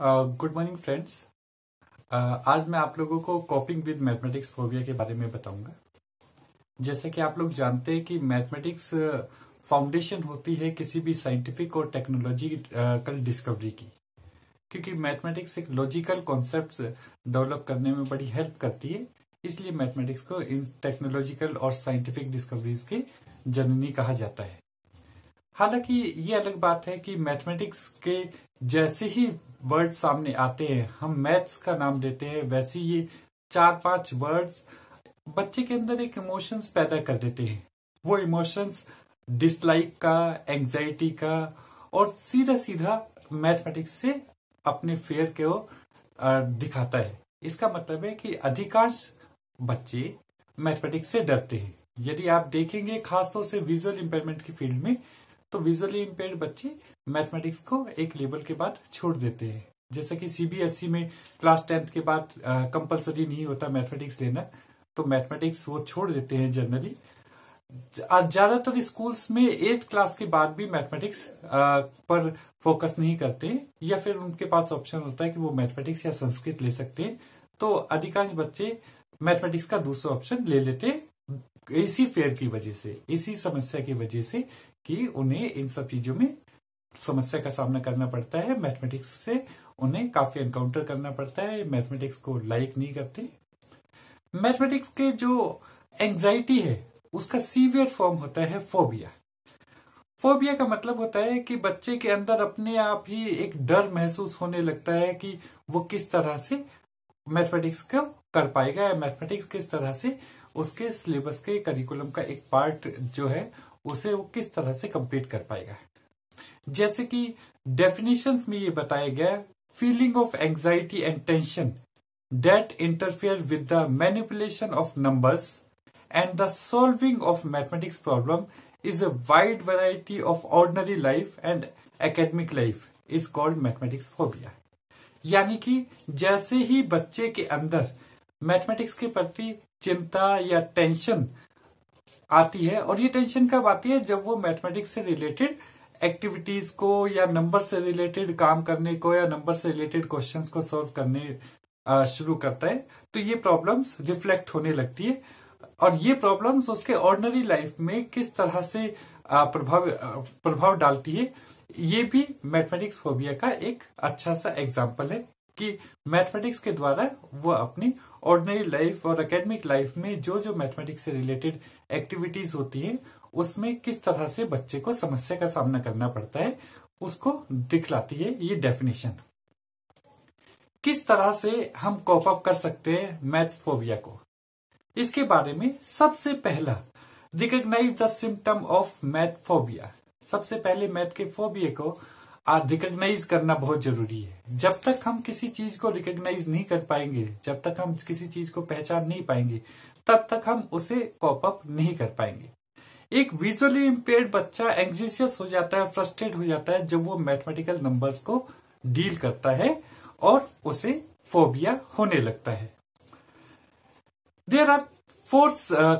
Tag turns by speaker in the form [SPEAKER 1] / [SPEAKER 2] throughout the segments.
[SPEAKER 1] Good morning friends आज मैं आप लोगों को कॉपिंग विद मैथमेटिक्स फोबिया के बारे में बताऊंगा जैसे कि आप लोग जानते हैं कि मैथमेटिक्स फाउंडेशन uh, होती है किसी भी साइंटिफिक और टेक्नोलॉजिकल डिस्कवरी की क्योंकि मैथमेटिक्स एक लॉजिकल कॉन्सेप्ट डेवलप करने में बड़ी हेल्प करती है इसलिए मैथमेटिक्स को इन टेक्नोलॉजिकल और साइंटिफिक डिस्कवरीज की जननी कहा जाता है हालांकि ये अलग बात है कि मैथमेटिक्स के जैसे ही वर्ड सामने आते हैं हम मैथ्स का नाम देते हैं वैसे ये चार पांच वर्ड्स बच्चे के अंदर एक इमोशंस पैदा कर देते हैं वो इमोशंस डिसलाइक का एंजाइटी का और सीधा सीधा मैथमेटिक्स से अपने फेयर को दिखाता है इसका मतलब है कि अधिकांश बच्चे मैथमेटिक्स से डरते हैं यदि आप देखेंगे खासतौर से विजुअल इम्पेयरमेंट की फील्ड में तो विजुअली इम्पेयर्ड बच्चे मैथमेटिक्स को एक लेवल के बाद छोड़ देते हैं जैसे कि सीबीएसई e में क्लास टेंथ के बाद कंपलसरी नहीं होता मैथमेटिक्स लेना तो मैथमेटिक्स वो छोड़ देते हैं जनरली ज्यादातर स्कूल्स में एट्थ क्लास के बाद भी मैथमेटिक्स पर फोकस नहीं करते या फिर उनके पास ऑप्शन होता है कि वो मैथमेटिक्स या संस्कृत ले सकते हैं तो अधिकांश बच्चे मैथमेटिक्स का दूसरा ऑप्शन ले लेते हैं इसी फेयर की वजह से इसी समस्या की वजह से कि उन्हें इन सब चीजों में समस्या का सामना करना पड़ता है मैथमेटिक्स से उन्हें काफी एनकाउंटर करना पड़ता है मैथमेटिक्स को लाइक नहीं करते मैथमेटिक्स के जो एंजाइटी है उसका सीवियर फॉर्म होता है फोबिया फोबिया का मतलब होता है कि बच्चे के अंदर अपने आप ही एक डर महसूस होने लगता है कि वो किस तरह से मैथमेटिक्स को कर पाएगा या मैथमेटिक्स किस तरह से उसके सिलेबस के करिकुलम का एक पार्ट जो है उसे वो किस तरह से कंप्लीट कर पाएगा जैसे कि डेफिनेशंस में ये बताया गया feeling of anxiety and tension that interfere with the manipulation of numbers and the solving of mathematics problem is a wide variety of ordinary life and academic life is called mathematics phobia यानी कि जैसे ही बच्चे के अंदर mathematics के प्रति चिंता या टेंशन आती है और ये टेंशन कब आती है जब वो मैथमेटिक्स से रिलेटेड एक्टिविटीज को या नंबर से रिलेटेड काम करने को या नंबर से रिलेटेड क्वेश्चन को सोल्व करने शुरू करता है तो ये प्रॉब्लम्स रिफ्लेक्ट होने लगती है और ये प्रॉब्लम्स उसके ऑर्डनरी लाइफ में किस तरह से प्रभाव प्रभाव डालती है ये भी मैथमेटिक्स फोबिया का एक अच्छा सा एग्जाम्पल है कि मैथमेटिक्स के द्वारा वो अपनी ऑर्डनरी लाइफ और एकेडमिक लाइफ में जो जो मैथमेटिक्स से रिलेटेड एक्टिविटीज होती है उसमें किस तरह से बच्चे को समस्या का सामना करना पड़ता है उसको दिखलाती है ये डेफिनेशन किस तरह से हम कॉप अप कर सकते हैं मैथ फोबिया को इसके बारे में सबसे पहला recognise the symptom of math phobia सबसे पहले मैथ के फोबिया को रिकग्नाइज करना बहुत जरूरी है जब तक हम किसी चीज को रिकग्नाइज नहीं कर पाएंगे जब तक हम किसी चीज को पहचान नहीं पाएंगे तब तक हम उसे कॉपअप नहीं कर पाएंगे एक विजुअली इम्पेयर्ड बच्चा एंगजिशियस हो जाता है फ्रस्ट्रेट हो जाता है जब वो मैथमेटिकल नंबर्स को डील करता है और उसे फोबिया होने लगता है there are four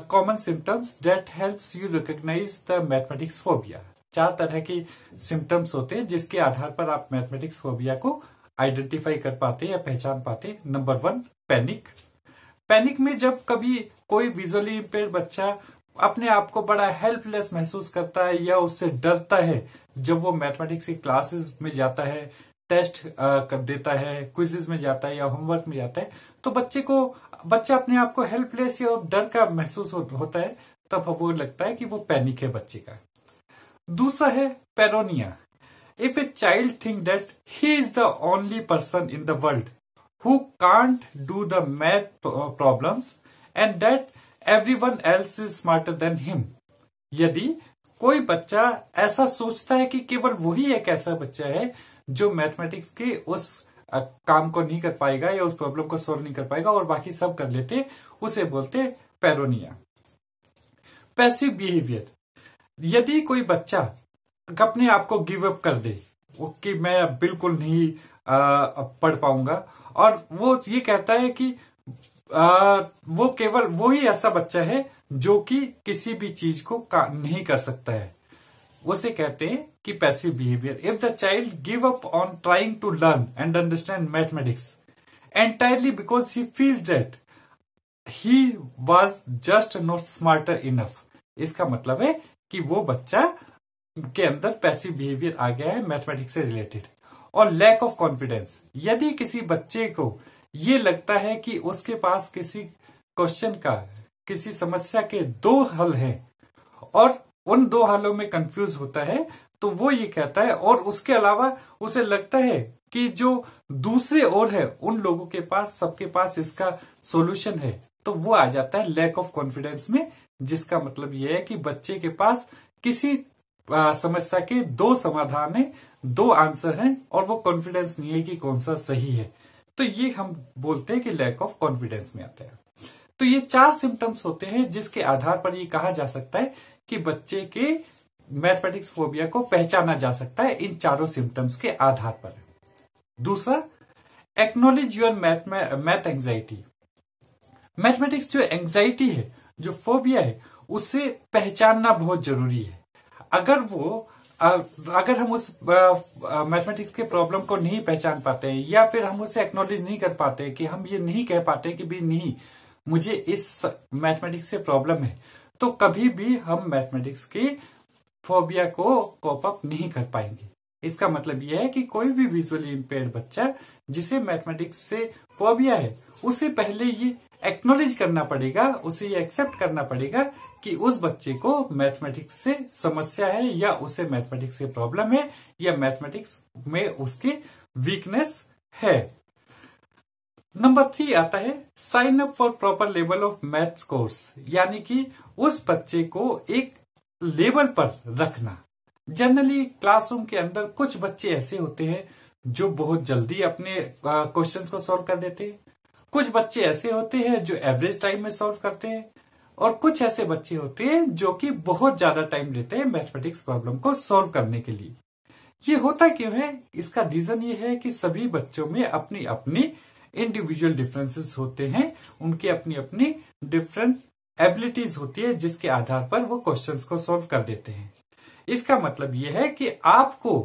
[SPEAKER 1] common symptoms that help you recognise the mathematics phobia चार तरह की सिम्टम्स होते हैं जिसके आधार पर आप मैथमेटिक्स फोबिया को आइडेंटिफाई कर पाते हैं या पहचान पाते हैं नंबर वन पैनिक पैनिक में जब कभी कोई विजुअली इम्पेयर बच्चा अपने आप को बड़ा हेल्पलेस महसूस करता है या उससे डरता है जब वो मैथमेटिक्स की क्लासेस में जाता है टेस्ट कर देता है क्विजेज में जाता है या होमवर्क में जाता है तो बच्चे को बच्चा अपने आप को हेल्पलेस या डर का महसूस होता है तब वो लगता है कि वो पैनिक है बच्चे का दूसरा है paranoia if a child think that he is the only person in the world who can't do the math problems and that one else is smarter than him यदि कोई बच्चा ऐसा सोचता है कि केवल वही एक ऐसा बच्चा है जो मैथमेटिक्स के उस काम को नहीं कर पाएगा या उस प्रॉब्लम को सोल्व नहीं कर पाएगा और बाकी सब कर लेते उसे बोलते पेरोनिया पैसिव बिहेवियर यदि कोई बच्चा अपने आप को गिव अप कर दे कि मैं बिल्कुल नहीं आ, पढ़ पाऊंगा और वो ये कहता है कि आ, वो केवल वो ही ऐसा बच्चा है जो कि किसी भी चीज को नहीं कर सकता है उसे कहते हैं कि passive behaviour if the child give up on trying to learn and understand mathematics entirely because he feel that he was just not smarter enough इसका मतलब है कि वो बच्चा के अंदर पैसिव बिहेवियर आ गया है मैथमेटिक्स से रिलेटेड और लैक ऑफ कॉन्फिडेंस यदि किसी बच्चे को ये लगता है कि उसके पास किसी क्वेश्चन का किसी समस्या के दो हल हैं और उन दो हलों में कंफ्यूज होता है तो वो ये कहता है और उसके अलावा उसे लगता है कि जो दूसरे ओर है उन लोगों के पास सबके पास इसका सॉल्यूशन है तो वो आ जाता है लैक ऑफ कॉन्फिडेंस में जिसका मतलब यह है कि बच्चे के पास किसी समस्या के दो समाधान है दो आंसर हैं और वो कॉन्फिडेंस नहीं है कि कौन सा सही है तो ये हम बोलते हैं कि लैक ऑफ कॉन्फिडेंस में आता है तो ये चार सिम्टम्स होते हैं जिसके आधार पर ये कहा जा सकता है कि बच्चे के मैथमेटिक्स फोबिया को पहचाना जा सकता है इन चारों सिम्टम्स के आधार पर दूसरा acknowledge your math math anxiety mathematics जो एंग्जाइटी है जो फोबिया है उसे पहचानना बहुत जरूरी है अगर वो अगर हम उस मैथमेटिक्स के प्रॉब्लम को नहीं पहचान पाते हैं या फिर हम उसे एक्नोलेज नहीं कर पाते कि हम ये नहीं कह पाते कि भी नहीं मुझे इस मैथमेटिक्स से प्रॉब्लम है तो कभी भी हम मैथमेटिक्स की फोबिया को कॉप अप नहीं कर पाएंगे इसका मतलब यह है कि कोई भी विजुअली इम्पेयर्ड बच्चा जिसे मैथमेटिक्स से फोबिया है उसे पहले ये एक्नोलेज करना पड़ेगा उसे एक्सेप्ट करना पड़ेगा कि उस बच्चे को मैथमेटिक्स से समस्या है या उसे मैथमेटिक्स से प्रॉब्लम है या मैथमेटिक्स में उसकी वीकनेस है नंबर थ्री आता है sign up for proper level of maths course यानी कि उस बच्चे को एक लेवल पर रखना जनरली क्लासरूम के अंदर कुछ बच्चे ऐसे होते हैं जो बहुत जल्दी अपने क्वेश्चंस को सॉल्व कर देते हैं कुछ बच्चे ऐसे होते हैं जो एवरेज टाइम में सॉल्व करते हैं और कुछ ऐसे बच्चे होते हैं जो कि बहुत ज्यादा टाइम लेते हैं मैथमेटिक्स प्रॉब्लम को सॉल्व करने के लिए ये होता क्यों है इसका रीजन ये है कि सभी बच्चों में अपनी अपनी इंडिविजुअल डिफरेंसेस होते हैं उनकी अपनी अपनी डिफरेंट एबिलिटीज होती है जिसके आधार पर वो क्वेश्चंस को सॉल्व कर देते हैं इसका मतलब ये है कि आपको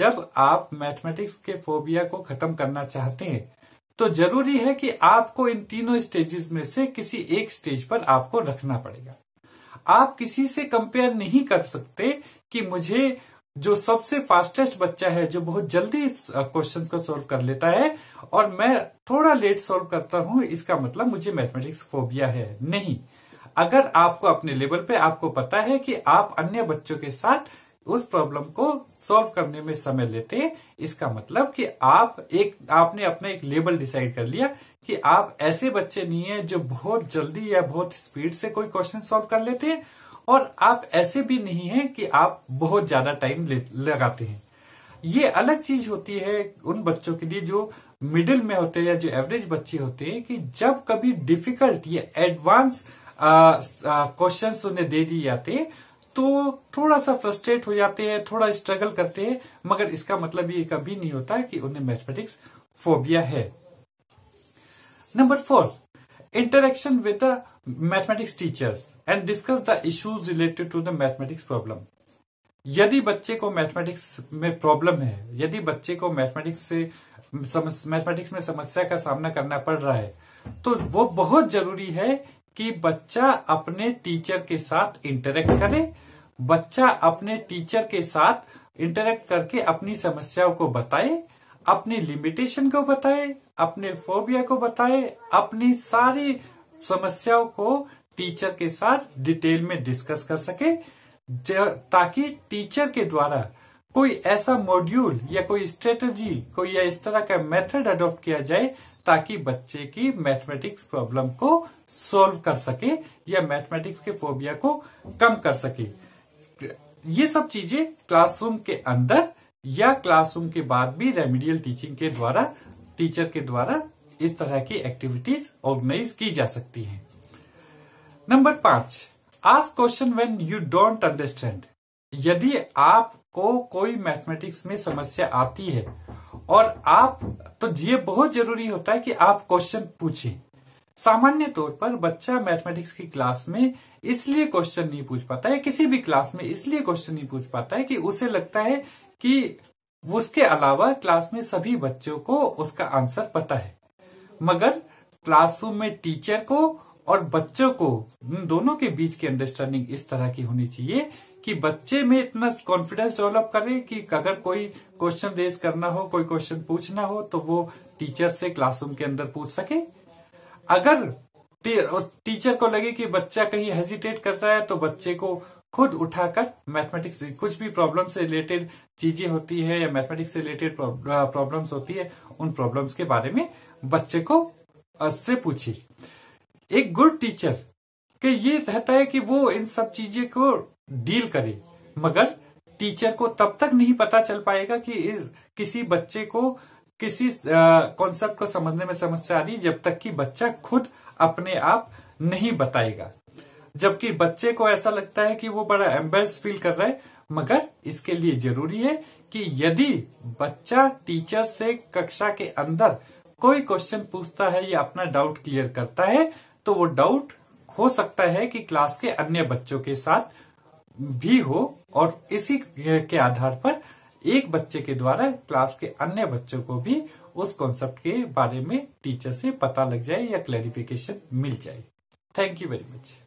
[SPEAKER 1] जब आप मैथमेटिक्स के फोबिया को खत्म करना चाहते हैं तो जरूरी है कि आपको इन तीनों स्टेजेस में से किसी एक स्टेज पर आपको रखना पड़ेगा आप किसी से कंपेयर नहीं कर सकते कि मुझे जो सबसे फास्टेस्ट बच्चा है जो बहुत जल्दी क्वेश्चंस को सॉल्व कर लेता है और मैं थोड़ा लेट सॉल्व करता हूं इसका मतलब मुझे मैथमेटिक्स फोबिया है नहीं अगर आपको अपने लेवल पे आपको पता है कि आप अन्य बच्चों के साथ उस प्रॉब्लम को सॉल्व करने में समय लेते हैं इसका मतलब कि आप एक आपने अपना एक लेबल डिसाइड कर लिया कि आप ऐसे बच्चे नहीं है जो बहुत जल्दी या बहुत स्पीड से कोई क्वेश्चन सॉल्व कर लेते हैं और आप ऐसे भी नहीं है कि आप बहुत ज्यादा टाइम लगाते हैं ये अलग चीज होती है उन बच्चों के लिए जो मिडिल में होते हैं या जो एवरेज बच्चे होते हैं कि जब कभी डिफिकल्ट या एडवांस क्वेश्चन उन्हें दे दिए जाते हैं तो थोड़ा सा फ्रस्ट्रेट हो जाते हैं थोड़ा स्ट्रगल करते हैं मगर इसका मतलब ये कभी नहीं होता कि उन्हें मैथमेटिक्स फोबिया है number four interaction with the mathematics teachers and discuss the issues related to the mathematics problem यदि बच्चे को मैथमेटिक्स में प्रॉब्लम है यदि बच्चे को मैथमेटिक्स से मैथमेटिक्स में समस्या का सामना करना पड़ रहा है तो वो बहुत जरूरी है कि बच्चा अपने टीचर के साथ इंटरेक्ट करे बच्चा अपने टीचर के साथ इंटरेक्ट करके अपनी समस्याओं को बताए अपनी लिमिटेशन को बताए अपने फोबिया को बताए अपनी सारी समस्याओं को टीचर के साथ डिटेल में डिस्कस कर सके ताकि टीचर के द्वारा कोई ऐसा मॉड्यूल या कोई स्ट्रेटजी कोई या इस तरह का मेथड अडॉप्ट किया जाए ताकि बच्चे की मैथमेटिक्स प्रॉब्लम को सॉल्व कर सके या मैथमेटिक्स के फोबिया को कम कर सके ये सब चीजें क्लासरूम के अंदर या क्लासरूम के बाद भी रेमिडियल टीचिंग के द्वारा टीचर के द्वारा इस तरह की एक्टिविटीज ऑर्गेनाइज की जा सकती हैं। नंबर पांच ask question when you don't understand यदि आपको कोई मैथमेटिक्स में समस्या आती है और आप तो ये बहुत जरूरी होता है कि आप क्वेश्चन पूछें सामान्य तौर पर बच्चा मैथमेटिक्स की क्लास में इसलिए क्वेश्चन नहीं पूछ पाता है किसी भी क्लास में इसलिए क्वेश्चन नहीं पूछ पाता है कि उसे लगता है कि उसके अलावा क्लास में सभी बच्चों को उसका आंसर पता है मगर क्लासरूम में टीचर को और बच्चों को दोनों के बीच की अंडरस्टैंडिंग इस तरह की होनी चाहिए कि बच्चे में इतना कॉन्फिडेंस डेवलप करें कि अगर कोई क्वेश्चन रेज करना हो कोई क्वेश्चन पूछना हो तो वो टीचर से क्लासरूम के अंदर पूछ सके अगर टीचर को लगे कि बच्चा कहीं हेजिटेट कर रहा है तो बच्चे को खुद उठाकर मैथमेटिक्स कुछ भी प्रॉब्लम से रिलेटेड चीजें होती है या मैथमेटिक्स से रिलेटेड प्रॉब्लम्स होती है उन प्रॉब्लम्स के बारे में बच्चे को से पूछे एक गुड टीचर के ये रहता है कि वो इन सब चीजें को डील करे मगर टीचर को तब तक नहीं पता चल पाएगा कि किसी बच्चे को किसी कॉन्सेप्ट को समझने में समस्या आ रही जब तक कि बच्चा खुद अपने आप नहीं बताएगा जबकि बच्चे को ऐसा लगता है कि वो बड़ा एम्बेस फील कर रहा है मगर इसके लिए जरूरी है कि यदि बच्चा टीचर से कक्षा के अंदर कोई क्वेश्चन पूछता है या अपना डाउट क्लियर करता है तो वो डाउट हो सकता है कि क्लास के अन्य बच्चों के साथ भी हो और इसी के आधार पर एक बच्चे के द्वारा क्लास के अन्य बच्चों को भी उस कॉन्सेप्ट के बारे में टीचर से पता लग जाए या क्लैरिफिकेशन मिल जाए थैंक यू वेरी मच